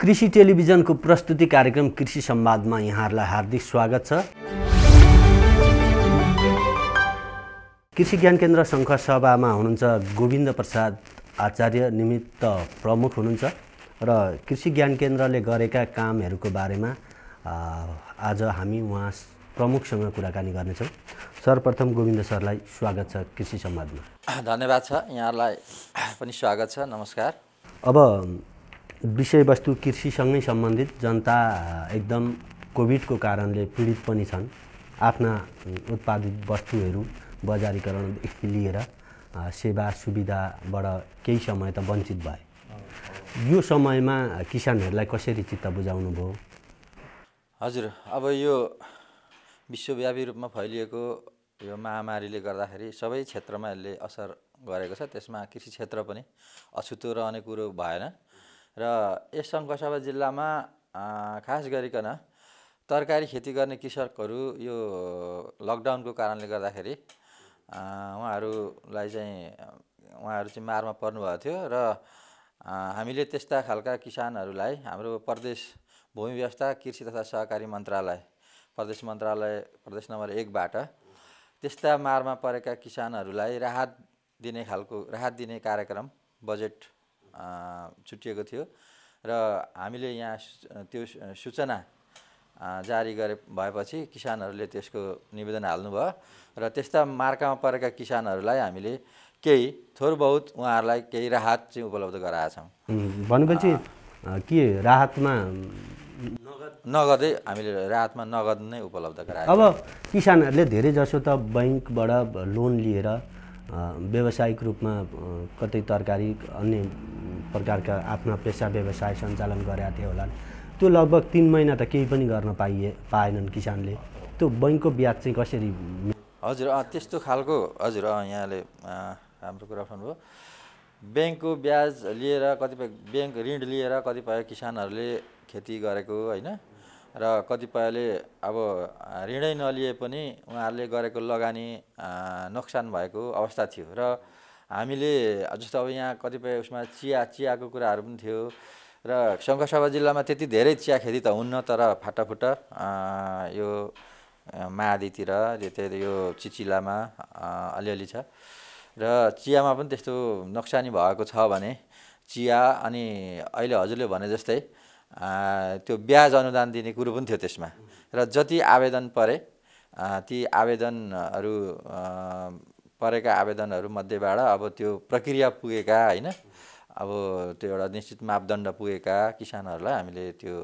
कृषि टेलिभिजनको प्रस्तुति कार्यक्रम कृषि संवादमा यहाँहरूलाई हार्दिक स्वागत छ कृषि ज्ञान केन्द्र सङ्घ सभामा हुनुहुन्छ गोविन्द प्रसाद आचार्य निमित्त प्रमुख हुनुहुन्छ र कृषि ज्ञान केन्द्रले गरेका कामहरूको बारेमा आज हामी उहाँ प्रमुखसँग कुराकानी गर्नेछौँ सर्वप्रथम गोविन्द सरलाई स्वागत छ कृषि सम्वादमा धन्यवाद छ यहाँलाई पनि स्वागत छ नमस्कार अब विषयवस्तु कृषिसँगै सम्बन्धित जनता एकदम कोभिडको कारणले पीडित पनि छन् आफ्ना उत्पादित वस्तुहरू बजारीकरणदेखि लिएर सेवा सुविधाबाट केही समय त वञ्चित भए यो समयमा किसानहरूलाई कसरी चित्त बुझाउनु भयो हजुर अब यो विश्वव्यापी रूपमा फैलिएको यो महामारीले गर्दाखेरि सबै क्षेत्रमा यसले असर गरेको छ त्यसमा कृषि क्षेत्र पनि अछुतो रहने कुरो भएन र यस सङ्कसभा जिल्लामा खास गरिकन तरकारी खेती गर्ने कृषकहरू यो लकडाउनको कारणले गर्दाखेरि उहाँहरूलाई चाहिँ उहाँहरू चाहिँ मारमा पर्नुभएको थियो र हामीले त्यस्ता खालका किसानहरूलाई हाम्रो प्रदेश भूमि व्यवस्था कृषि तथा सहकारी मन्त्रालय प्रदेश मन्त्रालय प्रदेश नम्बर एकबाट त्यस्ता मारमा परेका किसानहरूलाई राहत दिने खालको राहत दिने कार्यक्रम बजेट छुटिएको थियो र हामीले यहाँ त्यो सूचना जारी गरे भएपछि किसानहरूले त्यसको निवेदन हाल्नुभयो र त्यस्ता मार्कामा परेका किसानहरूलाई हामीले केही थोर बहुत उहाँहरूलाई केही राहत चाहिँ उपलब्ध गराएछौँ भनेपछि के राहतमा नगदै हामीले रातमा नगद नै उपलब्ध गरायो अब किसानहरूले धेरै जसो त ब्याङ्कबाट लोन लिएर व्यावसायिक रूपमा कतै तरकारी अन्य प्रकारका आफ्ना पेसा व्यवसाय सञ्चालन गरेका थिए होला त्यो लगभग तिन महिना त केही पनि गर्न पाइए पाएनन् किसानले त्यो बैङ्कको ब्याज चाहिँ कसरी हजुर त्यस्तो खालको हजुर यहाँले राम्रो कुरा भन्नुभयो ब्याङ्कको ब्याज लिएर कतिपय ब्याङ्क ऋण लिएर कतिपय किसानहरूले खेती गरेको होइन र कतिपयले अब ऋणै नलिए पनि उहाँहरूले गरेको लगानी नोक्सान भएको अवस्था थियो र हामीले जस्तो अब यहाँ कतिपय उसमा चिया चियाको कुराहरू पनि थियो र शङ्करसभा जिल्लामा त्यति धेरै चिया खेती त हुन्न तर फाटाफुट यो मादीतिर यो चिचिलामा अलिअलि छ र चियामा पनि त्यस्तो नोक्सानी भएको छ भने चिया अनि अहिले हजुरले भने जस्तै त्यो ब्याज अनुदान दिने कुरो पनि थियो त्यसमा र जति आवेदन परे ती आवेदनहरू परेका आवेदनहरू मध्येबाट अब त्यो प्रक्रिया पुगेका होइन अब त्यो एउटा निश्चित मापदण्ड पुगेका किसानहरूलाई हामीले त्यो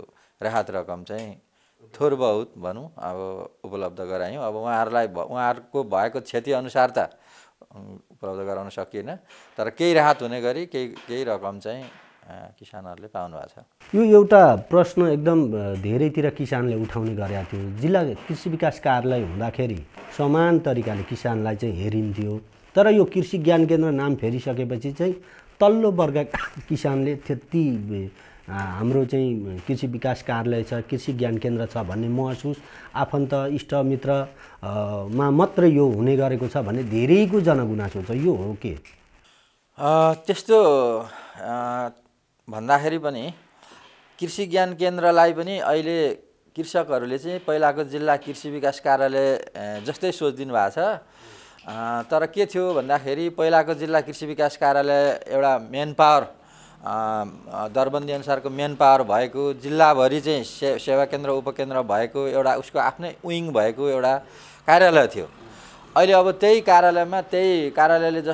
राहत रकम चाहिँ थोर बहुत भनौँ अब उपलब्ध गरायौँ अब उहाँहरूलाई उहाँहरूको भएको क्षतिअनुसार त उपलब्ध गराउन सकिएन तर केही राहत हुने गरी केही केही रकम चाहिँ किसानहरूले पाउनु भएको छ यो एउटा प्रश्न एकदम धेरैतिर किसानले उठाउने गरेका थियो जिल्ला कृषि विकास कार्यालय हुँदाखेरि समान तरिकाले किसानलाई चाहिँ हेरिन्थ्यो तर यो कृषि ज्ञान केन्द्र नाम फेरिसकेपछि चाहिँ तल्लो वर्ग किसानले त्यति हाम्रो चाहिँ कृषि विकास कार्यालय छ कृषि ज्ञान केन्द्र छ भन्ने महसुस आफन्त मा मात्र यो हुने गरेको छ भन्ने धेरैको जनगुनासो छ यो हो के त्यस्तो भन्दाखेरि पनि कृषि ज्ञान केन्द्रलाई पनि अहिले कृषकहरूले चाहिँ पहिलाको जिल्ला कृषि विकास कार्यालय जस्तै सोचिदिनु भएको छ तर के थियो भन्दाखेरि पहिलाको जिल्ला कृषि विकास कार्यालय एउटा मेन पावर दरबन्दी अनुसारको मेन पावर भएको जिल्लाभरि चाहिँ से सेवा केन्द्र उपकेन्द्र भएको एउटा उसको आफ्नै विङ भएको एउटा कार्यालय थियो अहिले अब त्यही कार्यालयमा त्यही कार्यालयले ज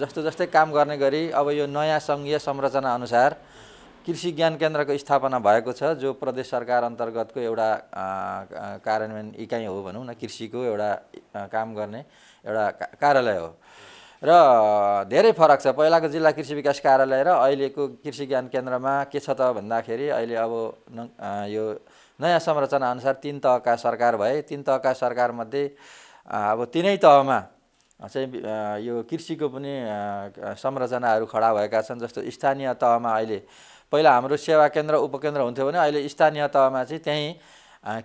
जस्तो जस्तै काम गर्ने गरी अब यो नयाँ सङ्घीय संरचना अनुसार कृषि ज्ञान केन्द्रको स्थापना भएको छ जो प्रदेश सरकार अन्तर्गतको एउटा कार्यान्वयन इकाइ हो भनौँ न कृषिको एउटा काम गर्ने एउटा कार्यालय हो र धेरै फरक छ पहिलाको जिल्ला कृषि विकास कार्यालय र अहिलेको कृषि ज्ञान केन्द्रमा के छ त भन्दाखेरि अहिले अब यो नयाँ संरचना अनुसार तिन तहका सरकार भए तिन तहका सरकारमध्ये अब तिनै तहमा चाहिँ यो कृषिको पनि संरचनाहरू खडा भएका छन् जस्तो स्थानीय तहमा अहिले पहिला हाम्रो सेवा केन्द्र उपकेन्द्र हुन्थ्यो भने अहिले स्थानीय तहमा चाहिँ त्यहीँ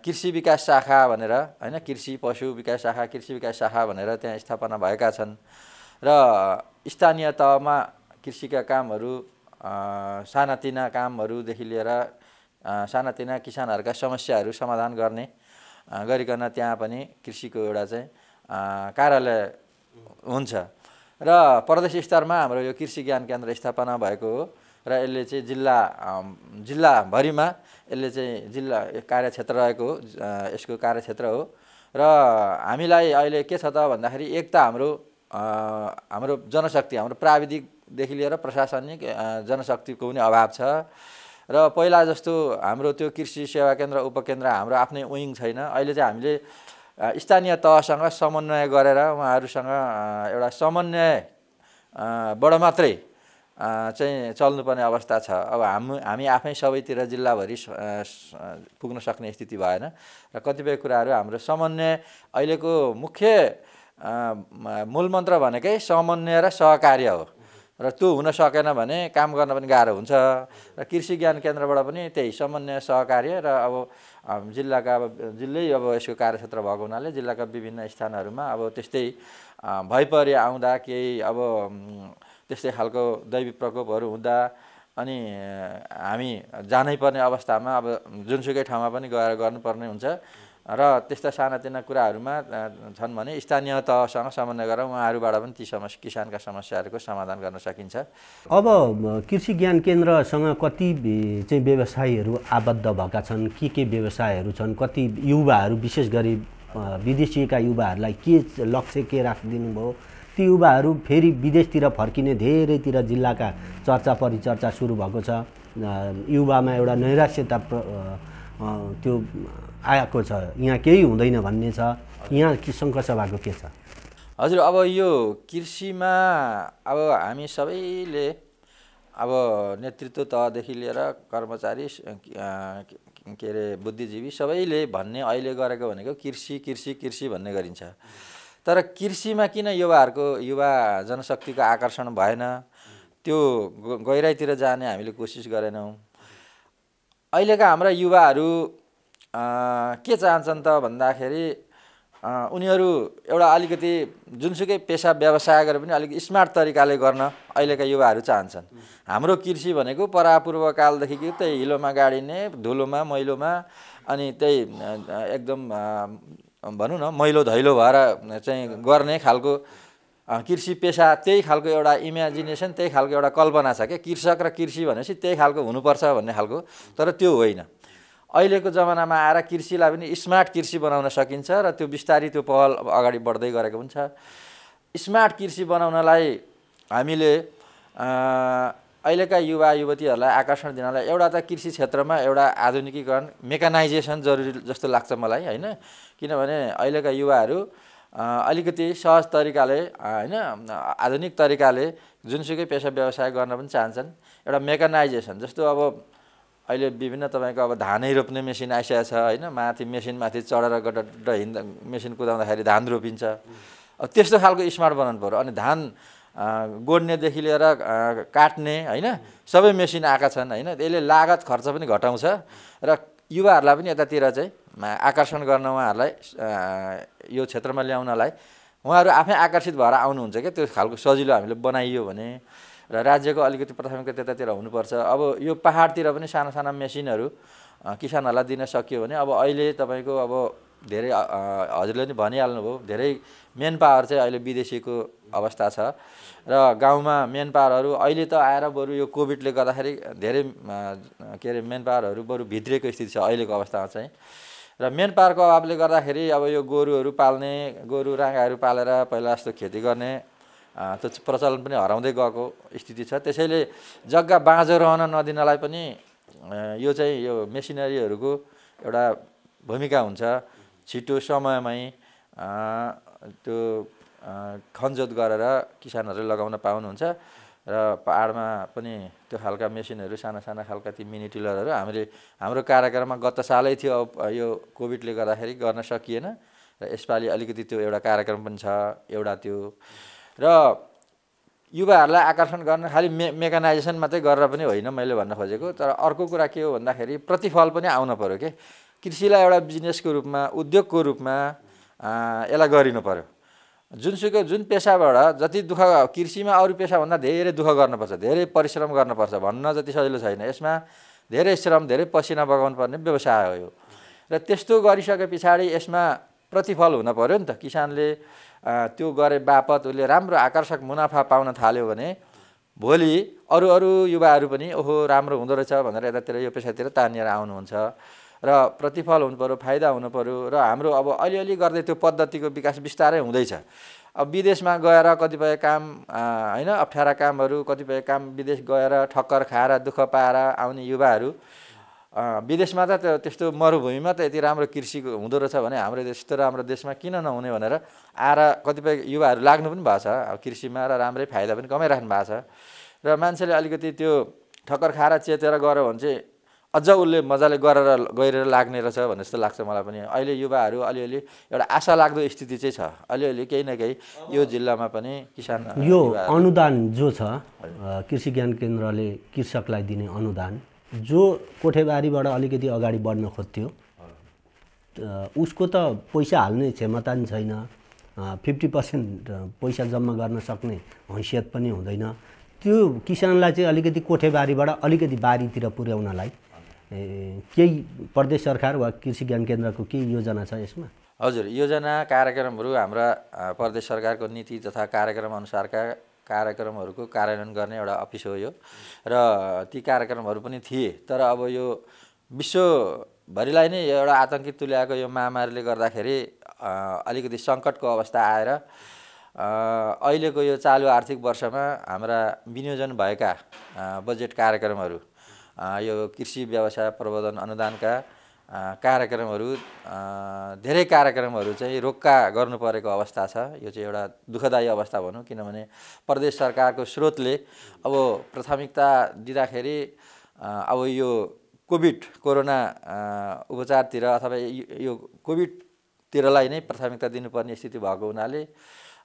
कृषि विकास शाखा भनेर होइन कृषि पशु विकास शाखा कृषि विकास शाखा भनेर त्यहाँ स्थापना भएका छन् र स्थानीय तहमा कृषिका कामहरू सानातिना कामहरूदेखि लिएर सानातिना किसानहरूका समस्याहरू समाधान गर्ने गरिकन त्यहाँ पनि कृषिको एउटा चाहिँ कार्यालय हुन्छ र प्रदेश स्तरमा हाम्रो यो कृषि ज्ञान केन्द्र स्थापना भएको हो र यसले चाहिँ जिल्ला जिल्लाभरिमा यसले चाहिँ जिल्ला कार्यक्षेत्र रहेको यसको कार्यक्षेत्र हो र हामीलाई अहिले के छ त भन्दाखेरि एक त हाम्रो हाम्रो जनशक्ति हाम्रो प्राविधिकदेखि लिएर प्रशासनिक जनशक्तिको पनि अभाव छ र पहिला जस्तो हाम्रो त्यो कृषि सेवा केन्द्र उपकेन्द्र हाम्रो आफ्नै विङ छैन अहिले चाहिँ हामीले स्थानीय तहसँग समन्वय गरेर उहाँहरूसँग एउटा समन्वयबाट मात्रै चाहिँ चल्नुपर्ने अवस्था छ अब हाम हामी आफै सबैतिर जिल्लाभरि पुग्न सक्ने स्थिति भएन र कतिपय कुराहरू हाम्रो समन्वय अहिलेको मुख्य मूलमन्त्र भनेकै समन्वय र सहकार्य हो र त्यो हुन सकेन भने काम गर्न पनि गाह्रो हुन्छ र कृषि ज्ञान केन्द्रबाट पनि त्यही समन्वय सहकार्य र अब जिल्लाका अब जिल्लै अब यसको कार्यक्षेत्र भएको हुनाले जिल्लाका विभिन्न स्थानहरूमा अब त्यस्तै भइपरि आउँदा केही अब त्यस्तै खालको दैविक प्रकोपहरू हुँदा अनि हामी जानै पर्ने अवस्थामा अब जुनसुकै ठाउँमा पनि गएर गर्नुपर्ने हुन्छ र त्यस्ता सानातिना कुराहरूमा छन् भने स्थानीय तहसँग समन्वय गरेर उहाँहरूबाट पनि ती समस्या किसानका समस्याहरूको समाधान गर्न सकिन्छ अब कृषि ज्ञान केन्द्रसँग कति चाहिँ व्यवसायीहरू आबद्ध भएका छन् के के व्यवसायहरू छन् कति युवाहरू विशेष गरी विदेशीका युवाहरूलाई के लक्ष्य के राखिदिनु भयो ती युवाहरू फेरि विदेशतिर फर्किने धेरैतिर जिल्लाका चर्चा परिचर्चा सुरु भएको छ युवामा एउटा नैराश्यता त्यो आएको छ यहाँ केही हुँदैन भन्ने छ यहाँ सङ्कर्ष भएको के छ हजुर अब यो कृषिमा अब हामी सबैले अब नेतृत्व तहदेखि लिएर कर्मचारी के अरे बुद्धिजीवी सबैले भन्ने अहिले गरेको भनेको कृषि कृषि कृषि भन्ने गरिन्छ तर कृषिमा किन युवाहरूको युवा जनशक्तिको आकर्षण भएन त्यो गहिराइतिर जाने हामीले कोसिस गरेनौँ अहिलेका हाम्रा युवाहरू के चाहन्छन् त भन्दाखेरि उनीहरू एउटा अलिकति जुनसुकै पेसा व्यवसाय गरे पनि अलिक स्मार्ट तरिकाले गर्न अहिलेका युवाहरू चाहन्छन् हाम्रो कृषि भनेको परापूर्व परापूर्वकालदेखि त्यही हिलोमा गाडिने धुलोमा मैलोमा अनि त्यही एकदम भनौँ न मैलो धैलो भएर चाहिँ गर्ने खालको कृषि पेसा त्यही खालको एउटा इमेजिनेसन त्यही खालको एउटा कल्पना छ क्या कृषक र कृषि भनेपछि त्यही खालको हुनुपर्छ भन्ने खालको तर त्यो होइन अहिलेको जमानामा आएर कृषिलाई पनि स्मार्ट कृषि बनाउन सकिन्छ र त्यो बिस्तारै त्यो पहल अगाडि बढ्दै गरेको हुन्छ स्मार्ट कृषि बनाउनलाई हामीले अहिलेका युवा युवतीहरूलाई आकर्षण दिनलाई एउटा त कृषि क्षेत्रमा एउटा आधुनिकीकरण मेकानाइजेसन जरुरी जस्तो लाग्छ मलाई होइन किनभने अहिलेका युवाहरू अलिकति सहज तरिकाले होइन आधुनिक तरिकाले जुनसुकै पेसा व्यवसाय गर्न पनि चाहन्छन् एउटा मेकानाइजेसन जस्तो अब अहिले विभिन्न तपाईँको अब धानै रोप्ने मेसिन आइसकेको छ होइन माथि मेसिनमाथि चढेर गएर हिँड्दा मेसिन कुदाउँदाखेरि धान रोपिन्छ अब त्यस्तो खालको स्मार्ट बनाउनु पऱ्यो अनि धान गोड्नेदेखि लिएर काट्ने होइन सबै मेसिन आएका छन् होइन यसले लागत खर्च पनि घटाउँछ र युवाहरूलाई पनि यतातिर चाहिँ आकर्षण गर्न उहाँहरूलाई यो क्षेत्रमा ल्याउनलाई उहाँहरू आफै आकर्षित भएर आउनुहुन्छ क्या त्यो खालको सजिलो हामीले बनाइयो भने र राज्यको अलिकति प्राथमिकता त्यतातिर हुनुपर्छ अब यो पाहाडतिर पनि साना साना मेसिनहरू किसानहरूलाई दिन सकियो भने अब अहिले तपाईँको अब धेरै हजुरले पनि भनिहाल्नुभयो धेरै मेन पावर चाहिँ अहिले विदेशीको अवस्था छ र गाउँमा मेन पावरहरू अहिले त आएर बरु यो कोभिडले गर्दाखेरि धेरै के अरे मेन पावरहरू बरु भित्रिएको स्थिति छ अहिलेको अवस्थामा चाहिँ र मेन पावरको अभावले गर्दाखेरि अब यो गोरुहरू पाल्ने गोरु राँगाहरू पालेर पहिला जस्तो खेती गर्ने त्यो प्रचलन पनि हराउँदै गएको स्थिति छ त्यसैले जग्गा बाँझो रहन नदिनलाई पनि यो चाहिँ यो मेसिनरीहरूको एउटा भूमिका हुन्छ छिटो समयमै त्यो खनजोत गरेर किसानहरूले लगाउन पाउनुहुन्छ र पाहाडमा पनि त्यो खालका मेसिनहरू साना साना खालका ती मिनी टिलरहरू हामीले हाम्रो कार्यक्रममा गत सालै थियो अब यो कोभिडले गर्दाखेरि गर्न सकिएन र यसपालि अलिकति त्यो एउटा कार्यक्रम पनि छ एउटा त्यो र युवाहरूलाई आकर्षण गर्न खालि मे मेकानाइजेसन मात्रै गरेर पनि होइन मैले भन्न खोजेको तर अर्को कुरा के हो भन्दाखेरि प्रतिफल पनि आउन पऱ्यो कि कृषिलाई एउटा बिजनेसको रूपमा उद्योगको रूपमा यसलाई गरिनु पऱ्यो जुनसुकै जुन पेसाबाट जति दुःख कृषिमा अरू पेसाभन्दा धेरै दुःख गर्नुपर्छ धेरै परिश्रम गर्नुपर्छ भन्न जति सजिलो छैन यसमा धेरै श्रम धेरै पसिना बगाउनु पर्ने व्यवसाय हो यो र त्यस्तो गरिसके पछाडि यसमा प्रतिफल हुन पऱ्यो नि त किसानले त्यो गरे बापत उसले राम्रो आकर्षक मुनाफा पाउन थाल्यो भने भोलि अरू अरू युवाहरू पनि ओहो राम्रो हुँदो रहेछ भनेर यतातिर यो पेसातिर तानिएर आउनुहुन्छ र प्रतिफल हुनुपऱ्यो फाइदा हुनुपऱ्यो र हाम्रो अब अलिअलि गर्दै त्यो पद्धतिको विकास बिस्तारै हुँदैछ अब विदेशमा गएर कतिपय काम होइन अप्ठ्यारा कामहरू कतिपय काम विदेश गएर ठक्कर खाएर दुःख पाएर आउने युवाहरू विदेशमा त त्यस्तो मरुभूमिमा त यति राम्रो कृषि हुँदो रहेछ भने हाम्रो देश यस्तो राम्रो देशमा किन नहुने भनेर आएर कतिपय युवाहरू लाग्नु पनि भएको छ कृषिमा र राम्रै फाइदा पनि कमाइराख्नु भएको छ र मान्छेले अलिकति त्यो ठक्कर खाएर चेतेर गऱ्यो भने चाहिँ अझ उसले मजाले गरेर गएर लाग्ने रहेछ भने जस्तो लाग्छ मलाई पनि अहिले युवाहरू अलिअलि एउटा आशा लाग्दो स्थिति चाहिँ छ अलिअलि केही न केही यो जिल्लामा पनि किसान यो अनुदान जो छ कृषि ज्ञान केन्द्रले कृषकलाई दिने अनुदान जो कोठेबारीबाट अलिकति अगाडि बढ्न खोज्थ्यो उसको त पैसा हाल्ने क्षमता नि छैन फिफ्टी पर्सेन्ट पैसा जम्मा गर्न सक्ने हैसियत पनि हुँदैन त्यो किसानलाई चाहिँ अलिकति कोठेबारीबाट अलिकति बारीतिर पुर्याउनलाई केही प्रदेश सरकार वा कृषि ज्ञान केन्द्रको केही योजना छ यसमा हजुर योजना कार्यक्रमहरू हाम्रा प्रदेश सरकारको नीति तथा कार्यक्रम अनुसारका कार्यक्रमहरूको कार्यान्वयन गर्ने एउटा अफिस हो यो र ती कार्यक्रमहरू पनि थिए तर अब यो विश्वभरिलाई नै एउटा आतङ्कित तुल्याएको यो महामारीले गर्दाखेरि अलिकति सङ्कटको अवस्था आएर अहिलेको यो चालु आर्थिक वर्षमा हाम्रा विनियोजन भएका बजेट कार्यक्रमहरू यो कृषि व्यवसाय प्रबन्धन अनुदानका कार्यक्रमहरू धेरै कार्यक्रमहरू चाहिँ रोक्का गर्नु परेको अवस्था छ यो चाहिँ एउटा दुःखदायी अवस्था भनौँ किनभने प्रदेश सरकारको स्रोतले अब प्राथमिकता दिँदाखेरि अब यो कोभिड कोरोना उपचारतिर अथवा यो कोभिडतिरलाई नै प्राथमिकता दिनुपर्ने स्थिति भएको हुनाले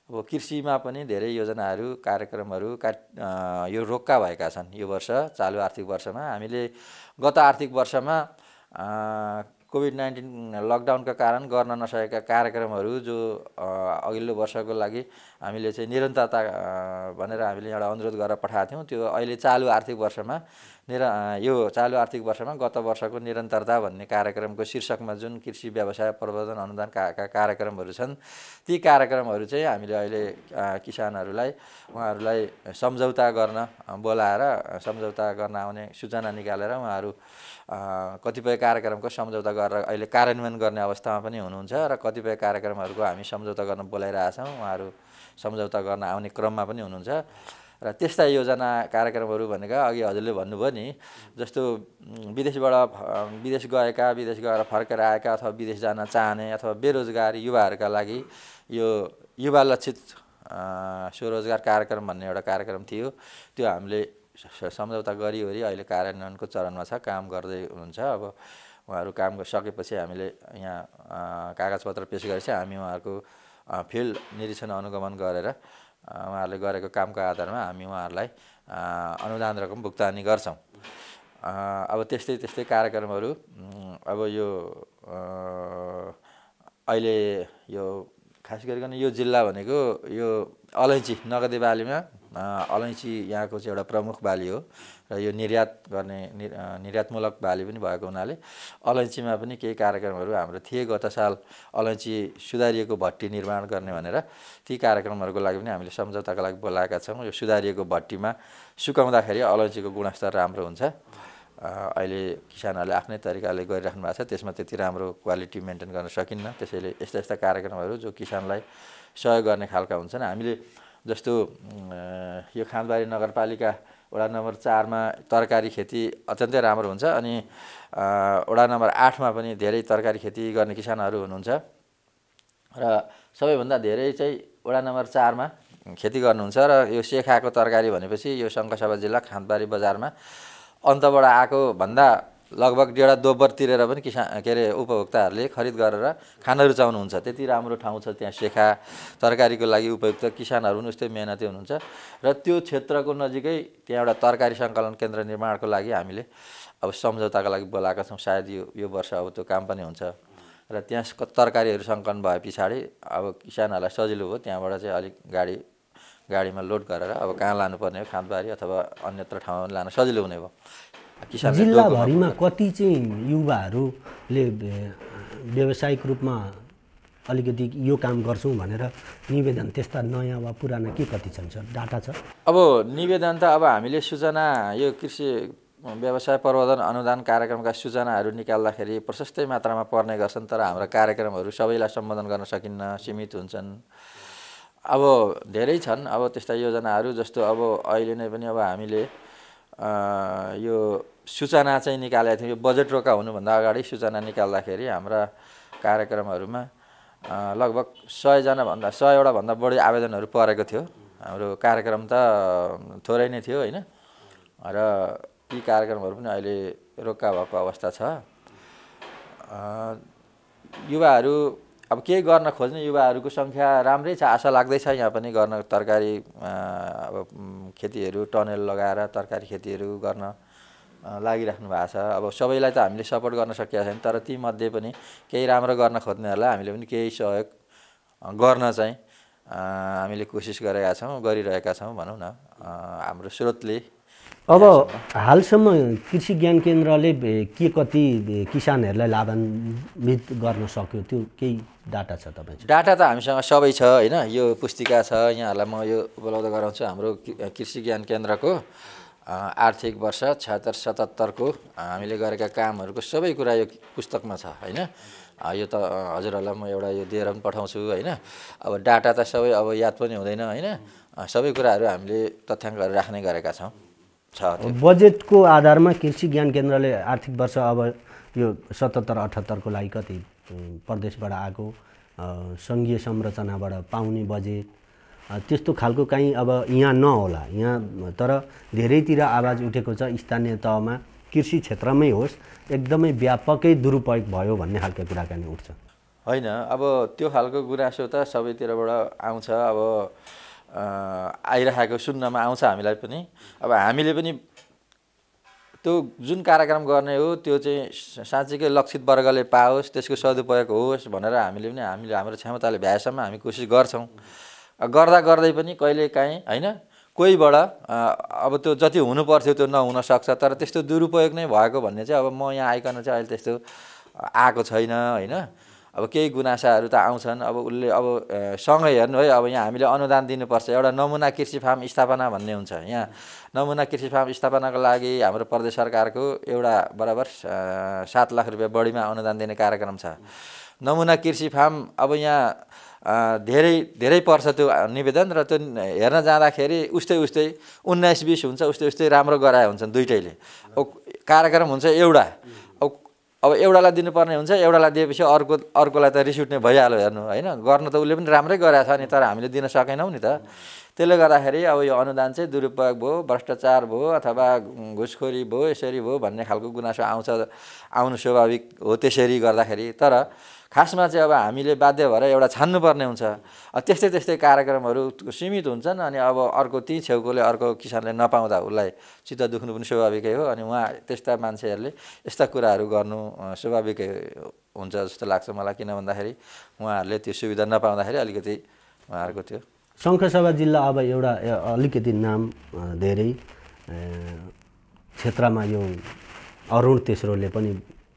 अब कृषिमा पनि धेरै योजनाहरू कार्यक्रमहरू का यो रोक्का भएका छन् यो वर्ष चालु आर्थिक वर्षमा हामीले गत आर्थिक वर्षमा कोभिड नाइन्टिन लकडाउनका कारण गर्न नसकेका कार्यक्रमहरू जो अघिल्लो वर्षको लागि हामीले चाहिँ निरन्तरता भनेर हामीले एउटा अनुरोध गरेर पठाएको थियौँ त्यो अहिले चालु आर्थिक वर्षमा निर यो चालु आर्थिक वर्षमा गत वर्षको निरन्तरता भन्ने कार्यक्रमको शीर्षकमा जुन कृषि व्यवसाय प्रबन्धन अनुदान का, का कार्यक्रमहरू छन् ती कार्यक्रमहरू चाहिँ हामीले अहिले किसानहरूलाई उहाँहरूलाई सम्झौता गर्न बोलाएर सम्झौता गर्न आउने सूचना निकालेर उहाँहरू कतिपय कार्यक्रमको सम्झौता गरेर अहिले कार्यान्वयन गर्ने अवस्थामा पनि हुनुहुन्छ र कतिपय कार्यक्रमहरूको हामी सम्झौता गर्न बोलाइरहेछौँ उहाँहरू सम्झौता गर्न आउने क्रममा पनि हुनुहुन्छ र त्यस्ता योजना कार्यक्रमहरू भनेका अघि हजुरले भन्नुभयो नि जस्तो विदेशबाट विदेश गएका विदेश गएर फर्केर आएका अथवा विदेश जान चाहने अथवा बेरोजगार युवाहरूका लागि यो युवा लक्षित स्वरोजगार कार्यक्रम भन्ने एउटा कार्यक्रम थियो त्यो हामीले सम्झौता गरिवरी अहिले कार्यान्वयनको चरणमा छ काम गर्दै हुनुहुन्छ अब उहाँहरू काम सकेपछि हामीले यहाँ कागजपत्र पेस गरेपछि हामी उहाँहरूको फिल्ड निरीक्षण अनुगमन गरेर उहाँहरूले गरेको कामको आधारमा हामी उहाँहरूलाई अनुदान रकम भुक्तानी गर्छौँ अब त्यस्तै त्यस्तै कार्यक्रमहरू अब यो अहिले यो खास गरिकन यो जिल्ला भनेको यो अलैँची नगदे बालीमा अलैँची यहाँको चाहिँ एउटा प्रमुख बाली हो र यो निर्यात गर्ने निर्यातमूलक बाली पनि भएको हुनाले अलैँचीमा पनि केही कार्यक्रमहरू हाम्रो थिए गत साल अलैँची सुधारिएको भट्टी निर्माण गर्ने भनेर ती कार्यक्रमहरूको लागि पनि हामीले सम्झौताको लागि बोलाएका छौँ यो सुधारिएको भट्टीमा सुकाउँदाखेरि अलैँचीको गुणस्तर राम्रो हुन्छ अहिले किसानहरूले आफ्नै तरिकाले गरिराख्नु भएको छ त्यसमा त्यति राम्रो क्वालिटी मेन्टेन गर्न सकिन्न त्यसैले यस्ता यस्ता कार्यक्रमहरू जो किसानलाई सहयोग गर्ने खालका हुन्छन् हामीले जस्तो यो खाँदबारी नगरपालिका वडा नम्बर चारमा तरकारी खेती अत्यन्तै राम्रो हुन्छ अनि वडा नम्बर आठमा पनि धेरै तरकारी खेती गर्ने किसानहरू हुनुहुन्छ र सबैभन्दा धेरै चाहिँ वडा नम्बर चारमा खेती गर्नुहुन्छ र यो सेखाएको तरकारी भनेपछि यो शङ्खसभा जिल्ला खानबारी बजारमा अन्तबाट आएको भन्दा लगभग डेढा दोब्बर तिरेर पनि किसान के अरे उपभोक्ताहरूले खरिद गरेर खान रुचाउनुहुन्छ त्यति राम्रो ठाउँ छ त्यहाँ सेखा तरकारीको लागि उपयुक्त किसानहरू पनि उस्तै मेहनती हुनुहुन्छ र त्यो क्षेत्रको नजिकै त्यहाँ एउटा तरकारी सङ्कलन केन्द्र निर्माणको लागि हामीले अब सम्झौताको लागि बोलाएका छौँ सायद यो यो वर्ष अब त्यो काम पनि हुन्छ र त्यहाँ तरकारीहरू सङ्कलन भए पछाडि अब किसानहरूलाई सजिलो भयो त्यहाँबाट चाहिँ अलिक गाडी गाडीमा लोड गरेर अब कहाँ लानुपर्ने हो खाँदबारी अथवा अन्यत्र ठाउँमा लान सजिलो हुने भयो जिल्लाभरिमा कति चाहिँ युवाहरूले व्यावसायिक रूपमा अलिकति यो काम गर्छौँ भनेर निवेदन त्यस्ता नयाँ वा पुराना के कति छन् डाटा छ अब निवेदन त अब हामीले सूचना यो कृषि व्यवसाय प्रवर्धन अनुदान कार्यक्रमका सूचनाहरू निकाल्दाखेरि प्रशस्तै मात्रामा पर्ने गर्छन् तर हाम्रो कार्यक्रमहरू सबैलाई सम्बोधन गर्न सकिन्न सीमित हुन्छन् अब धेरै छन् अब त्यस्ता योजनाहरू जस्तो अब अहिले नै पनि अब हामीले यो सूचना चाहिँ निकालेको थियौँ यो बजेट रोका हुनुभन्दा अगाडि सूचना निकाल्दाखेरि हाम्रा कार्यक्रमहरूमा लगभग सयजनाभन्दा सयवटाभन्दा बढी आवेदनहरू परेको थियो हाम्रो कार्यक्रम त थोरै नै थियो होइन र ती कार्यक्रमहरू पनि अहिले रोक्का भएको अवस्था छ युवाहरू अब केही गर्न खोज्ने युवाहरूको सङ्ख्या राम्रै छ आशा लाग्दैछ यहाँ पनि गर्न तरकारी अब खेतीहरू टनेल लगाएर तरकारी खेतीहरू गर्न लागिराख्नु भएको छ अब सबैलाई त हामीले सपोर्ट गर्न सकिएको छैन तर तीमध्ये पनि केही राम्रो गर्न खोज्नेहरूलाई हामीले पनि केही सहयोग गर्न चाहिँ हामीले कोसिस गरेका छौँ गरिरहेका छौँ भनौँ न हाम्रो स्रोतले अब हालसम्म कृषि ज्ञान केन्द्रले के कति किसानहरूलाई लाभान्वित गर्न सक्यो त्यो केही डाटा छ तपाईँ डाटा त हामीसँग सबै छ होइन यो पुस्तिका छ यहाँहरूलाई म यो उपलब्ध गराउँछु हाम्रो कृषि ज्ञान केन्द्रको आर्थिक वर्ष छत्तर सतहत्तरको हामीले गरेका कामहरूको सबै कुरा यो पुस्तकमा छ होइन यो त हजुरहरूलाई म एउटा यो दिएर पनि पठाउँछु होइन अब डाटा त सबै अब याद पनि हुँदैन होइन सबै कुराहरू हामीले तथ्याङ्कहरू राख्ने गरेका छौँ छ बजेटको आधारमा कृषि ज्ञान केन्द्रले आर्थिक वर्ष अब यो सतहत्तर अठहत्तरको लागि कति प्रदेशबाट आएको सङ्घीय संरचनाबाट पाउने बजेट त्यस्तो खालको काहीँ अब यहाँ नहोला यहाँ तर धेरैतिर आवाज उठेको छ स्थानीय तहमा कृषि क्षेत्रमै होस् एकदमै व्यापकै दुरुपयोग भयो भन्ने खालको कुराकानी उठ्छ होइन अब त्यो खालको गुनासो त सबैतिरबाट आउँछ अब आइरहेको सुन्नमा आउँछ हामीलाई पनि अब हामीले पनि त्यो जुन कार्यक्रम गर्ने हो त्यो चाहिँ साँच्चीकै लक्षित वर्गले पाओस् त्यसको सदुपयोग होस् भनेर हामीले पनि हामीले हाम्रो क्षमताले भ्याएसम्म हामी कोसिस गर्छौँ गर्दा गर्दै पनि कहिले कहिलेकाहीँ होइन कोहीबाट अब त्यो जति हुनुपर्थ्यो त्यो नहुनसक्छ तर त्यस्तो दुरुपयोग नै भएको भन्ने चाहिँ अब म यहाँ आइकन चाहिँ अहिले त्यस्तो आएको छैन होइन अब केही गुनासाहरू त आउँछन् अब उसले अब सँगै हेर्नु है अब यहाँ हामीले अनुदान दिनुपर्छ एउटा नमुना कृषि फार्म स्थापना भन्ने हुन्छ यहाँ नमुना कृषि फार्म स्थापनाको लागि हाम्रो प्रदेश सरकारको एउटा बराबर सात लाख रुपियाँ बढीमा अनुदान दिने कार्यक्रम छ नमुना कृषि फार्म अब यहाँ धेरै धेरै पर्छ त्यो निवेदन र त्यो हेर्न जाँदाखेरि उस्तै उस्तै उन्नाइस बिस हुन्छ उस्तै उस्तै राम्रो गराए हुन्छन् दुइटैले अब कार्यक्रम हुन्छ एउटा अब अब एउटालाई दिनुपर्ने हुन्छ एउटालाई दिएपछि अर्को अर्कोलाई त रिस उठ्ने भइहाल्यो हेर्नु होइन गर्न त उसले पनि राम्रै गराएको छ नि तर हामीले दिन सकेनौँ नि त त्यसले गर्दाखेरि अब यो अनुदान चाहिँ दुरुपयोग भयो भ्रष्टाचार भयो अथवा घुसखोरी भयो यसरी भयो भन्ने खालको गुनासो आउँछ आउनु स्वाभाविक हो त्यसरी गर्दाखेरि तर खासमा चाहिँ अब हामीले बाध्य भएर एउटा छान्नुपर्ने हुन्छ त्यस्तै त्यस्तै कार्यक्रमहरू सीमित हुन्छन् अनि अब अर्को ती छेउकोले अर्को किसानले नपाउँदा उसलाई चित्त दुख्नु पनि स्वाभाविकै हो अनि उहाँ त्यस्ता मान्छेहरूले यस्ता कुराहरू गर्नु स्वाभाविकै हुन्छ जस्तो लाग्छ मलाई किन भन्दाखेरि उहाँहरूले त्यो सुविधा नपाउँदाखेरि अलिकति उहाँहरूको त्यो शङ्खसभा जिल्ला अब एउटा अलिकति नाम धेरै क्षेत्रमा यो अरुण तेस्रोले पनि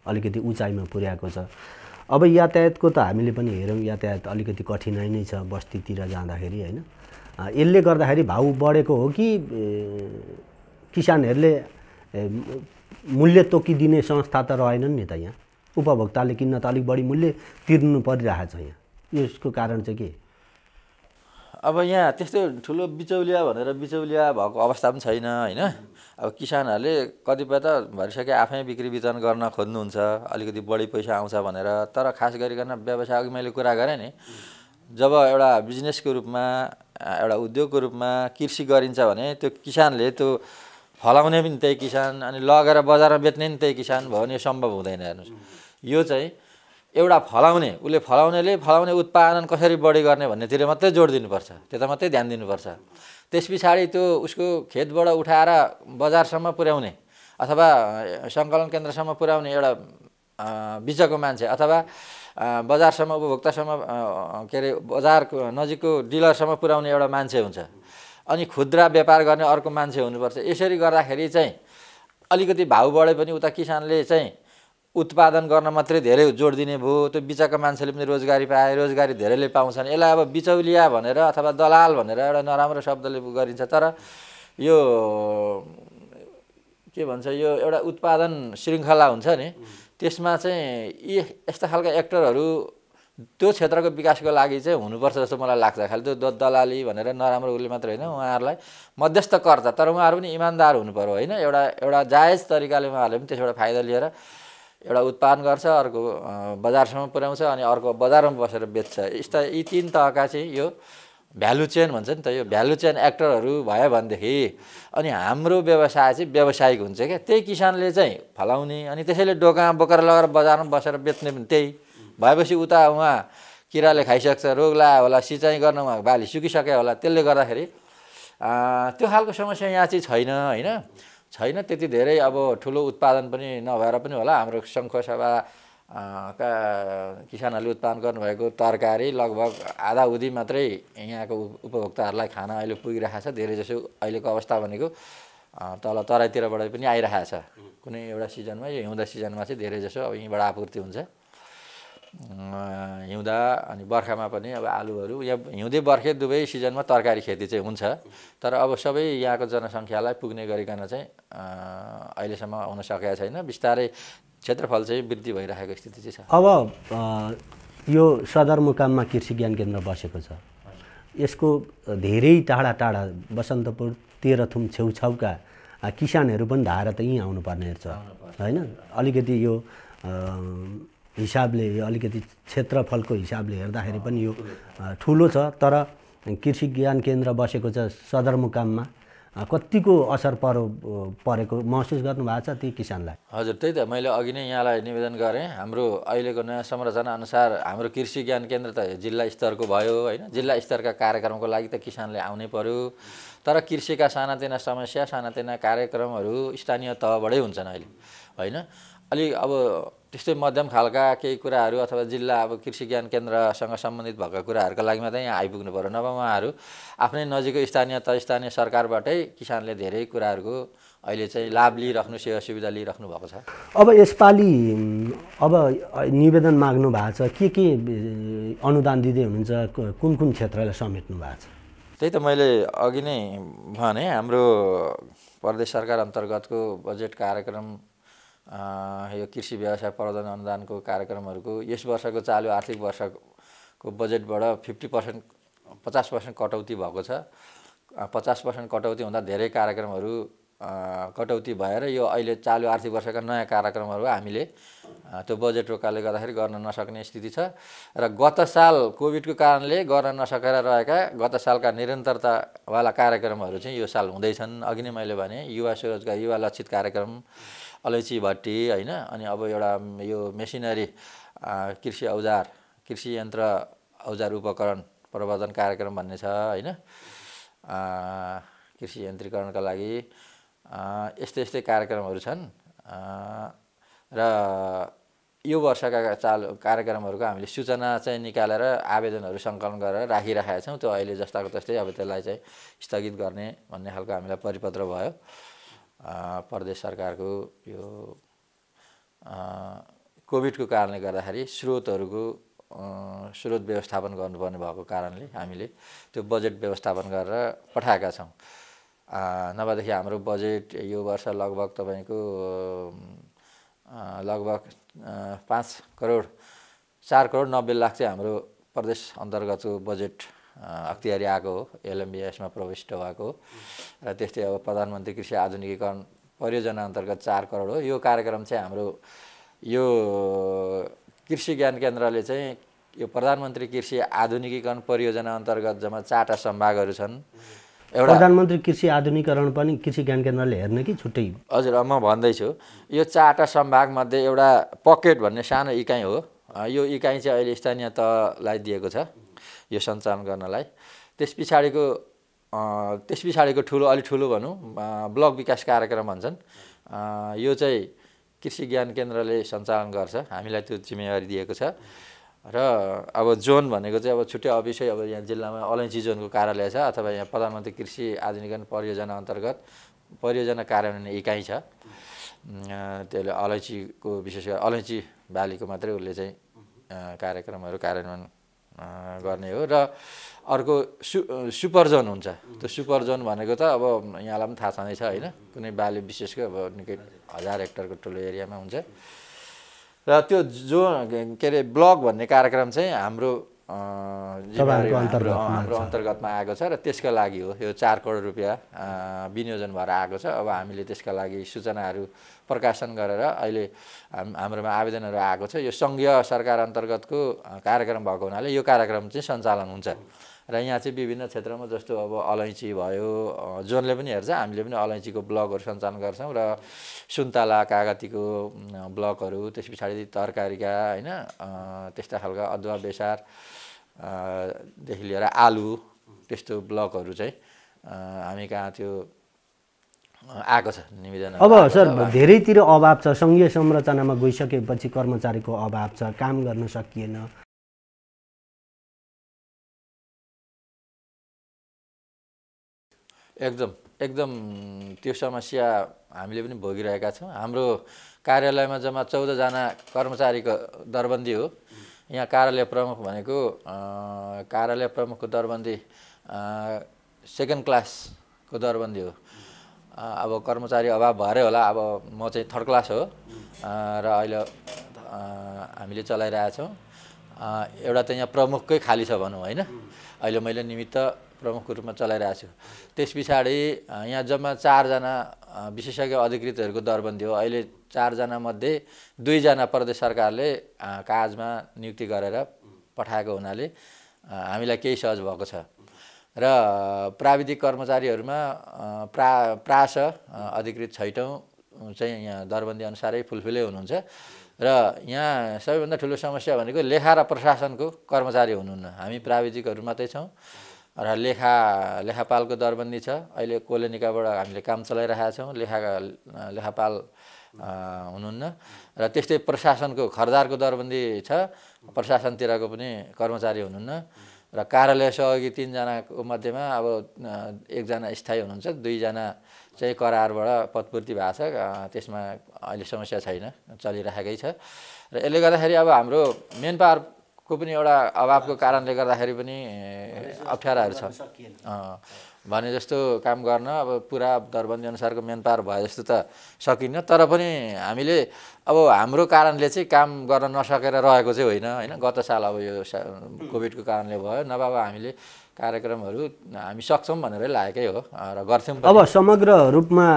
अलिकति उचाइमा पुर्याएको छ अब यातायातको त हामीले पनि हेऱ्यौँ यातायात अलिकति कठिनाइ नै छ बस्तीतिर जाँदाखेरि होइन यसले गर्दाखेरि भाउ बढेको हो कि किसानहरूले मूल्य तोकिदिने संस्था त रहेनन् नि त यहाँ उपभोक्ताले किन्न त अलिक बढी मूल्य तिर्नु परिरहेछ यहाँ यसको कारण चाहिँ के अब यहाँ त्यस्तो ठुलो बिचौलिया भनेर बिचौलिया भएको अवस्था पनि छैन होइन अब किसानहरूले कतिपय त भरिसके आफै बिक्री वितरण गर्न खोज्नुहुन्छ अलिकति बढी पैसा आउँछ भनेर तर खास गरिकन व्यवसाय अघि मैले कुरा गरेँ नि जब एउटा बिजनेसको रूपमा एउटा उद्योगको रूपमा कृषि गरिन्छ भने त्यो किसानले त्यो फलाउने पनि त्यही किसान अनि लगेर बजारमा बेच्ने पनि त्यही किसान भयो भने सम्भव हुँदैन हेर्नुहोस् यो चाहिँ एउटा फलाउने उसले फलाउनेले फलाउने उत्पादन कसरी बढी गर्ने भन्नेतिर मात्रै जोड दिनुपर्छ त्यता मात्रै ध्यान दिनुपर्छ त्यस पछाडि त्यो उसको खेतबाट उठाएर बजारसम्म पुर्याउने अथवा सङ्कलन केन्द्रसम्म पुर्याउने एउटा बिचको मान्छे अथवा बजारसम्म उपभोक्तासम्म के अरे बजार नजिकको डिलरसम्म पुर्याउने एउटा मान्छे हुन्छ अनि खुद्रा व्यापार गर्ने अर्को मान्छे हुनुपर्छ यसरी गर्दाखेरि चाहिँ अलिकति भाउ बढे पनि उता किसानले चाहिँ उत्पादन गर्न मात्रै धेरै जोड दिने भयो त्यो बिचको मान्छेले पनि रोजगारी पाए रोजगारी धेरैले पाउँछन् यसलाई अब बिचौलिया भनेर अथवा दलाल भनेर एउटा नराम्रो शब्दले गरिन्छ तर यो के भन्छ यो एउटा उत्पादन श्रृङ्खला हुन्छ नि त्यसमा चाहिँ यी यस्ता खालका एक्टरहरू त्यो क्षेत्रको विकासको लागि चाहिँ हुनुपर्छ जस्तो मलाई लाग्छ खालि त्यो दलाली भनेर नराम्रो उसले मात्र होइन उहाँहरूलाई मध्यस्थकर्ता तर उहाँहरू पनि इमान्दार हुनु पऱ्यो होइन एउटा एउटा जायज तरिकाले उहाँहरूले पनि त्यसबाट फाइदा लिएर एउटा उत्पादन गर्छ अर्को बजारसम्म पुर्याउँछ अनि अर्को बजारमा बसेर बेच्छ यस्ता यी तिन तहका चाहिँ यो भ्यालु चेन भन्छ नि त यो भ्यालु चेन एक्टरहरू भयो भनेदेखि अनि हाम्रो व्यवसाय चाहिँ व्यावसायिक हुन्छ क्या त्यही किसानले चाहिँ फलाउने अनि त्यसैले डोका बोकेर लगाएर बजारमा बसेर बेच्ने पनि त्यही भएपछि उता उहाँ किराले खाइसक्छ रोग लगायो होला सिँचाइ गर्न उहाँ बाली सुकिसक्यो होला त्यसले गर्दाखेरि त्यो खालको समस्या यहाँ चाहिँ छैन होइन छैन त्यति धेरै अब ठुलो उत्पादन पनि नभएर पनि होला हाम्रो सभा का किसानहरूले उत्पादन गर्नुभएको तरकारी लगभग आधा उधी मात्रै यहाँको उपभोक्ताहरूलाई खाना अहिले पुगिरहेको छ धेरैजसो अहिलेको अवस्था भनेको तल तराईतिरबाट पनि आइरहेको छ कुनै एउटा सिजनमा यो हिउँदा सिजनमा चाहिँ धेरैजसो अब यहीँबाट आपूर्ति हुन्छ हिउँदा अनि बर्खामा पनि अब आलुहरू या हिउँदै बर्खे दुवै सिजनमा तरकारी खेती चाहिँ हुन्छ तर अब सबै यहाँको जनसङ्ख्यालाई पुग्ने गरिकन चाहिँ अहिलेसम्म आउन सकेको छैन बिस्तारै क्षेत्रफल चाहिँ वृद्धि भइरहेको स्थिति चाहिँ छ अब यो सदरमुकाममा कृषि ज्ञान केन्द्र बसेको छ यसको धेरै टाढा टाढा बसन्तपुर तेह्रथुम छेउछाउका किसानहरू पनि धाएर त यहीँ आउनुपर्ने रहेछ होइन अलिकति यो हिसाबले अलिकति क्षेत्रफलको हिसाबले हेर्दाखेरि पनि यो ठुलो छ तर कृषि ज्ञान केन्द्र बसेको छ सदरमुकाममा कतिको असर पर परेको महसुस गर्नुभएको छ ती किसानलाई हजुर त्यही त मैले अघि नै यहाँलाई निवेदन गरेँ हाम्रो अहिलेको नयाँ संरचना अनुसार हाम्रो कृषि ज्ञान केन्द्र त जिल्ला स्तरको भयो होइन जिल्ला स्तरका कार्यक्रमको लागि त किसानले आउनै पर्यो तर कृषिका सानातिना समस्या सानातिना कार्यक्रमहरू स्थानीय तहबाटै हुन्छन् अहिले होइन अलिक अब त्यस्तै मध्यम खालका केही कुराहरू अथवा जिल्ला अब कृषि ज्ञान केन्द्रसँग सम्बन्धित भएको कुराहरूको लागि मात्रै यहाँ आइपुग्नु पऱ्यो नभए उहाँहरू आफ्नै नजिकको स्थानीय त स्थानीय सरकारबाटै किसानले धेरै कुराहरूको अहिले चाहिँ लाभ लिइराख्नु सेवा सुविधा लिइराख्नु भएको छ अब यसपालि अब निवेदन माग्नु भएको छ के के अनुदान दिँदै हुनुहुन्छ कुन कुन क्षेत्रलाई समेट्नु भएको छ त्यही त मैले अघि नै भने हाम्रो प्रदेश सरकार अन्तर्गतको बजेट कार्यक्रम यो कृषि व्यवसाय प्रवर्धन अनुदानको कार्यक्रमहरूको यस वर्षको चालु आर्थिक वर्षको बजेटबाट फिफ्टी पर्सेन्ट पचास पर्सेन्ट कटौती भएको छ पचास पर्सेन्ट कटौती हुँदा धेरै कार्यक्रमहरू कटौती भएर यो अहिले चालु आर्थिक वर्षका नयाँ कार्यक्रमहरू हामीले त्यो बजेट रोकाले गर्दाखेरि गर्न नसक्ने स्थिति छ र गत साल कोभिडको कारणले गर्न नसकेर रहेका गत सालका निरन्तरतावाला कार्यक्रमहरू चाहिँ यो साल हुँदैछन् अघि नै मैले भने युवा स्वरोजगार युवा लक्षित कार्यक्रम अलैँची भट्टी होइन अनि अब एउटा यो मेसिनरी कृषि औजार कृषि यन्त्र औजार उपकरण प्रवर्धन कार्यक्रम भन्ने छ होइन कृषि यन्त्रीकरणका लागि यस्तै यस्तै कार्यक्रमहरू छन् र यो वर्षका चाल कार्यक्रमहरूको हामीले सूचना चाहिँ निकालेर आवेदनहरू सङ्कलन गरेर राखिराखेका छौँ त्यो अहिले जस्ताको जस्तै अब त्यसलाई चाहिँ स्थगित गर्ने भन्ने खालको हामीलाई परिपत्र भयो प्रदेश सरकारको यो कोभिडको कारणले गर्दाखेरि स्रोतहरूको स्रोत व्यवस्थापन गर्नुपर्ने भएको कारणले हामीले त्यो बजेट व्यवस्थापन गरेर पठाएका छौँ नभएदेखि हाम्रो बजेट यो वर्ष लगभग तपाईँको लगभग पाँच करोड चार करोड नब्बे लाख चाहिँ हाम्रो प्रदेश अन्तर्गतको बजेट अख्तियारी आएको हो एलएमबिएसमा प्रविष्ट भएको र त्यस्तै अब प्रधानमन्त्री कृषि आधुनिकीकरण परियोजना अन्तर्गत चार करोड हो यो कार्यक्रम चाहिँ हाम्रो यो कृषि ज्ञान केन्द्रले चाहिँ यो प्रधानमन्त्री कृषि आधुनिकीकरण परियोजना अन्तर्गत जम्मा चारवटा सम्भागहरू छन् एउटा प्रधानमन्त्री कृषि आधुनिकरण पनि कृषि ज्ञान केन्द्रले हेर्ने कि छुट्टै हजुर म भन्दैछु यो चारवटा सम्भागमध्ये एउटा पकेट भन्ने सानो इकाइ हो यो इकाइ चाहिँ अहिले स्थानीय तहलाई दिएको छ यो सञ्चालन गर्नलाई त्यस पछाडिको त्यस पछाडिको ठुलो अलि ठुलो भनौँ ब्लक विकास कार्यक्रम भन्छन् यो चाहिँ कृषि ज्ञान केन्द्रले सञ्चालन गर्छ हामीलाई त्यो जिम्मेवारी दिएको छ र अब जोन भनेको चाहिँ अब छुट्टै अफिसै अब यहाँ जिल्लामा अलैँची जोनको कार्यालय छ अथवा यहाँ प्रधानमन्त्री कृषि आधुनिकरण परियोजना अन्तर्गत परियोजना कार्यान्वयन इकाइ छ त्यसले अलैँचीको विशेष गरी अलैँची बालीको मात्रै उसले चाहिँ कार्यक्रमहरू कार्यान्वयन गर्ने हो र अर्को सु जोन हुन्छ त्यो सुपर जोन भनेको त अब यहाँलाई पनि थाहा छँदैछ होइन कुनै बाली विशेषको अब निकै हजार हेक्टरको ठुलो एरियामा हुन्छ र त्यो जो के अरे ब्लग भन्ने कार्यक्रम चाहिँ हाम्रो हाम्रो हाम्रो अन्तर्गतमा आएको छ र त्यसका लागि हो यो चार करोड रुपियाँ विनियोजन भएर आएको छ अब हामीले त्यसका लागि सूचनाहरू प्रकाशन गरेर अहिले हाम हाम्रोमा आवेदनहरू आएको छ यो सङ्घीय सरकार अन्तर्गतको कार्यक्रम भएको हुनाले यो कार्यक्रम चाहिँ सञ्चालन हुन्छ र यहाँ चाहिँ विभिन्न क्षेत्रमा जस्तो अब अलैँची भयो जोनले पनि हेर्छ हामीले पनि अलैँचीको ब्लगहरू सञ्चालन गर्छौँ र सुन्तला कागतीको ब्लगहरू त्यस पछाडि तरकारीका होइन त्यस्ता खालका अदुवा बेसारदेखि लिएर आलु त्यस्तो ब्लगहरू चाहिँ हामी कहाँ त्यो आएको छ निवेदन अब सर धेरैतिर अभाव छ सङ्घीय संरचनामा गइसकेपछि कर्मचारीको अभाव छ काम गर्न सकिएन एकदम एकदम त्यो समस्या हामीले पनि भोगिरहेका छौँ हाम्रो कार्यालयमा जम्मा चौधजना कर्मचारीको दरबन्दी हो यहाँ कार्यालय प्रमुख भनेको कार्यालय प्रमुखको दरबन्दी सेकेन्ड क्लासको दरबन्दी हो अब कर्मचारी अभाव भएरै होला अब म चाहिँ थर्ड क्लास हो र अहिले हामीले चलाइरहेछौँ एउटा त यहाँ प्रमुखकै खाली छ भनौँ होइन अहिले मैले निमित्त प्रमुख रूपमा चलाइरहेको छु त्यस पछाडि यहाँ जम्मा चारजना विशेषज्ञ अधिकृतहरूको दरबन्दी हो अहिले चारजना मध्ये दुईजना प्रदेश सरकारले काजमा नियुक्ति गरेर पठाएको हुनाले हामीलाई केही सहज भएको छ र प्राविधिक कर्मचारीहरूमा प्रा प्रास अधिकृत छैटौँ चाहिँ यहाँ दरबन्दी अनुसारै फुलफिलै हुनुहुन्छ र यहाँ सबैभन्दा ठुलो समस्या भनेको लेखा र प्रशासनको कर्मचारी हुनुहुन्न हामी प्राविधिकहरू मात्रै छौँ र लेखा लेखापालको दरबन्दी छ अहिले कोलेनिकाबाट हामीले काम चलाइरहेका छौँ लेखा लेखापाल हुनुहुन्न र त्यस्तै प्रशासनको खरदारको दरबन्दी छ प्रशासनतिरको पनि कर्मचारी हुनुहुन्न र कार्यालय सहयोगी तिनजनाको मध्येमा अब एकजना स्थायी हुनुहुन्छ दुईजना चाहिँ करारबाट पदपूर्ति भएको छ त्यसमा अहिले समस्या छैन चलिरहेकै छ र यसले गर्दाखेरि अब हाम्रो मेन पावर को पनि एउटा अभावको कारणले गर्दाखेरि पनि अप्ठ्याराहरू छ भने जस्तो काम गर्न अब पुरा दरबन्दी अनुसारको मेन पावर भए जस्तो त सकिन्न तर पनि हामीले अब हाम्रो कारणले चाहिँ काम गर्न नसकेर रहेको चाहिँ होइन होइन गत साल अब यो कोभिडको कारणले भयो नभए अब हामीले कार्यक्रमहरू हामी सक्छौँ भनेरै लागेकै हो र गर्थ्यौँ अब समग्र रूपमा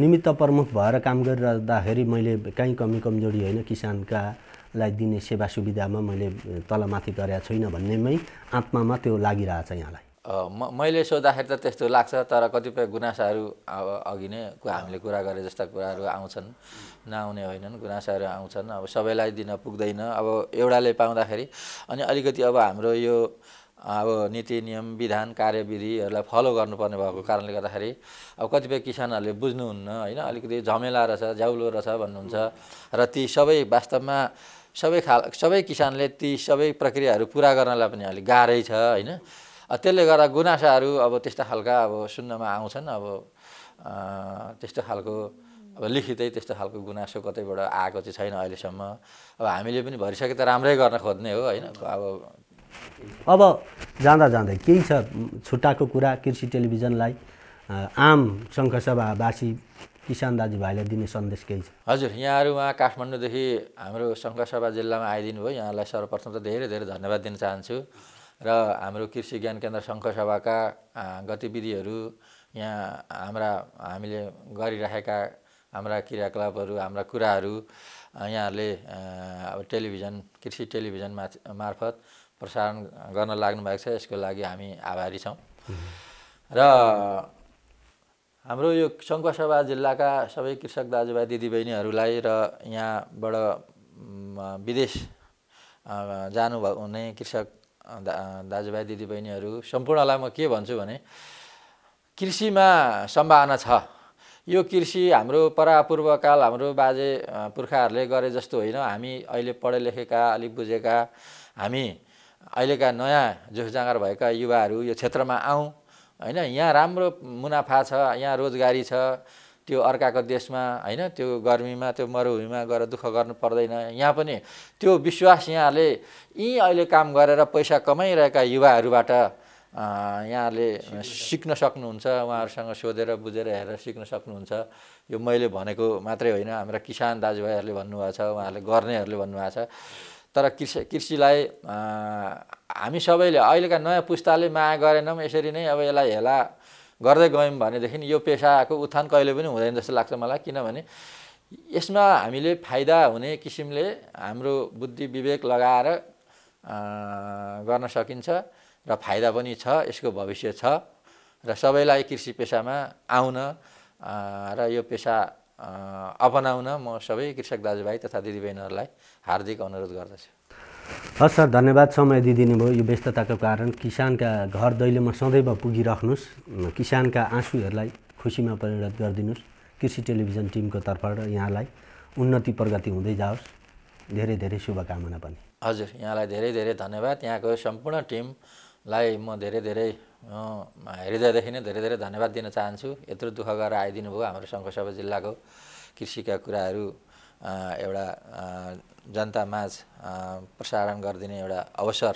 निमित्त प्रमुख भएर काम गरिरहँदाखेरि मैले कहीँ कमी कमजोरी होइन किसानका लाई दिने सेवा सुविधामा मैले तलमाथि गरेका छुइनँ भन्नेमै आत्मामा त्यो लागिरहेछ यहाँलाई मैले सोद्धाखेरि त त्यस्तो लाग्छ तर कतिपय गुनासाहरू अब अघि नै हामीले कुरा गरे जस्ता कुराहरू आउँछन् नआउने होइनन् गुनासाहरू आउँछन् अब सबैलाई दिन पुग्दैन अब एउटाले पाउँदाखेरि अनि अलिकति अब हाम्रो यो अब नीति नियम विधान कार्यविधिहरूलाई फलो गर्नुपर्ने भएको कारणले गर्दाखेरि अब कतिपय किसानहरूले बुझ्नुहुन्न होइन अलिकति झमेला रहेछ ज्याउलो रहेछ भन्नुहुन्छ र ती सबै वास्तवमा सबै खाल सबै किसानले ती सबै प्रक्रियाहरू पुरा गर्नलाई पनि अलिक गाह्रै छ होइन त्यसले गर्दा गुनासाहरू अब त्यस्ता खालका अब सुन्नमा आउँछन् अब त्यस्तो खालको अब लिखितै त्यस्तो खालको गुनासो कतैबाट आएको चाहिँ छैन अहिलेसम्म अब हामीले पनि भरिसके त राम्रै गर्न खोज्ने हो होइन अब अब जाँदा जाँदै केही छ छुट्टाको कुरा कृषि टेलिभिजनलाई आम सङ्घसभावासी किसान दाजुभाइलाई दिने सन्देश केही छ हजुर यहाँहरू उहाँ काठमाडौँदेखि हाम्रो शङ्करसभा जिल्लामा आइदिनु भयो यहाँलाई सर्वप्रथम त धेरै धेरै धन्यवाद दिन चाहन्छु र हाम्रो कृषि ज्ञान केन्द्र शङ्करसभाका गतिविधिहरू यहाँ हाम्रा हामीले गरिराखेका हाम्रा क्रियाकलापहरू हाम्रा कुराहरू यहाँहरूले अब टेलिभिजन कृषि टेलिभिजन मार्फत प्रसारण गर्न लाग्नुभएको छ यसको लागि हामी आभारी छौँ र हाम्रो यो सङ्खुवासभा जिल्लाका सबै कृषक दाजुभाइ दिदीबहिनीहरूलाई र यहाँबाट विदेश जानु हुने कृषक दा दाजुभाइ दिदीबहिनीहरू सम्पूर्णलाई म के भन्छु भने कृषिमा सम्भावना छ यो कृषि हाम्रो परापूर्वकाल हाम्रो बाजे पुर्खाहरूले गरे जस्तो होइन हामी अहिले पढे लेखेका अलिक बुझेका हामी अहिलेका नयाँ जोस जाँगर भएका युवाहरू यो क्षेत्रमा आउँ होइन यहाँ राम्रो मुनाफा छ यहाँ रोजगारी छ त्यो अर्काको देशमा होइन त्यो गर्मीमा त्यो मरुभूमिमा गएर दुःख गर्नु पर्दैन यहाँ पनि त्यो विश्वास यहाँले यहीँ अहिले काम गरेर पैसा कमाइरहेका युवाहरूबाट यहाँले सिक्न सक्नुहुन्छ उहाँहरूसँग सोधेर बुझेर हेरेर सिक्न सक्नुहुन्छ यो मैले भनेको मात्रै होइन हाम्रा किसान दाजुभाइहरूले भन्नुभएको छ उहाँहरूले गर्नेहरूले भन्नुभएको छ तर कृषि कृषिलाई हामी सबैले अहिलेका नयाँ पुस्ताले माया गरेनौँ यसरी नै अब यसलाई हेला गर्दै गयौँ भनेदेखि यो पेसाको उत्थान कहिले पनि हुँदैन जस्तो लाग्छ मलाई किनभने यसमा हामीले फाइदा हुने किसिमले हाम्रो बुद्धि विवेक लगाएर गर्न सकिन्छ र फाइदा पनि छ यसको भविष्य छ र सबैलाई कृषि पेसामा आउन र यो पेसा अपनाउन म सबै कृषक दाजुभाइ तथा दिदीबहिनीहरूलाई हार्दिक अनुरोध गर्दछु हस् सर धन्यवाद समय दिइदिनुभयो यो व्यस्तताको कारण किसानका घर दैलोमा सदैव पुगिराख्नुहोस् किसानका आँसुहरूलाई खुसीमा परिणत गरिदिनुहोस् कृषि टेलिभिजन टिमको तर्फबाट यहाँलाई उन्नति प्रगति हुँदै जाओस् धेरै धेरै शुभकामना पनि हजुर यहाँलाई धेरै धेरै धन्यवाद यहाँको सम्पूर्ण टिमलाई म धेरै धेरै हृदयदेखि नै धेरै धेरै धन्यवाद दिन चाहन्छु यत्रो दुःख गरेर आइदिनु भयो हाम्रो शङ्करसभा जिल्लाको कृषिका कुराहरू एउटा जनतामाझ प्रसारण गरिदिने एउटा अवसर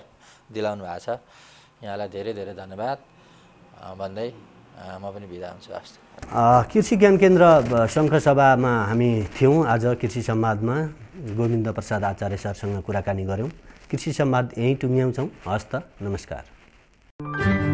दिलाउनु भएको छ यहाँलाई धेरै धेरै धन्यवाद भन्दै म पनि बिदा हुन्छु हस् कृषि ज्ञान केन्द्र सभामा हामी थियौँ आज कृषि सम्वादमा गोविन्द प्रसाद आचार्य सरसँग कुराकानी गऱ्यौँ कृषि सम्वाद यहीँ टुङ्ग्याउँछौँ हस् त नमस्कार